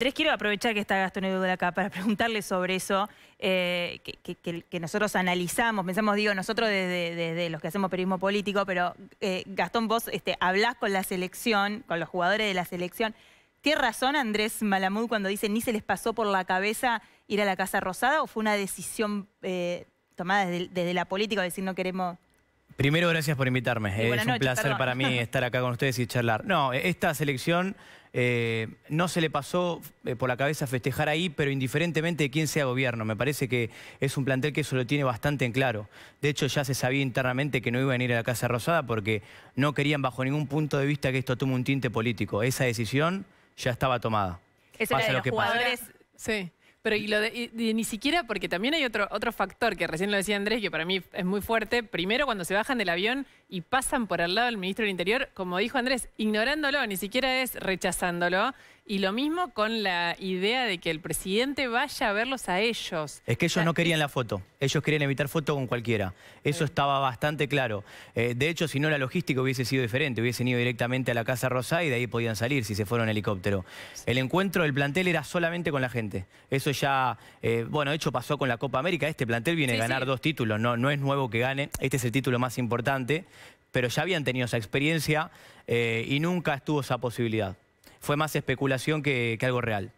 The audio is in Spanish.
Andrés, quiero aprovechar que está Gastón Eduardo acá para preguntarle sobre eso eh, que, nosotros analizamos, pensamos, digo, nosotros desde, los que hacemos periodismo político, pero eh, Gastón, vos este, hablás con la selección, con los jugadores de la selección. ¿qué razón Andrés Malamud cuando dice ni se les pasó por la cabeza ir a la Casa Rosada o fue una decisión eh, tomada desde, la política, decir no queremos Primero, gracias por invitarme. es un placer para mí estar acá con ustedes y charlar. No, esta selección eh, no se le pasó eh, por la cabeza festejar ahí, pero indiferentemente de quién sea gobierno. Me parece que es un plantel que eso lo tiene bastante en claro. De hecho, ya se sabía internamente que no iba a ir a la Casa Rosada porque no querían bajo ningún punto de vista que esto tome un tinte político. Esa decisión ya estaba tomada. Esa es lo los jugadores... Sí. Pero ni siquiera, porque también hay otro, otro factor que recién lo decía Andrés, que para mí es muy fuerte. Primero, cuando se bajan del avión y pasan por el lado del ministro del Interior, como dijo Andrés, ignorándolo, ni siquiera es rechazándolo. Y lo mismo con la idea de que el presidente vaya a verlos a ellos. Es que ellos no querían la foto, ellos querían evitar foto con cualquiera. Eso estaba bastante claro. Eh, de hecho, si no la logística hubiese sido diferente, hubiesen ido directamente a la Casa rosada y de ahí podían salir si se fueron en helicóptero. El encuentro del plantel era solamente con la gente. Eso ya, eh, bueno, de hecho pasó con la Copa América. Este plantel viene a ganar dos títulos, no, no es nuevo que gane. Este es el título más importante, pero ya habían tenido esa experiencia eh, y nunca estuvo esa posibilidad fue más especulación que, algo real.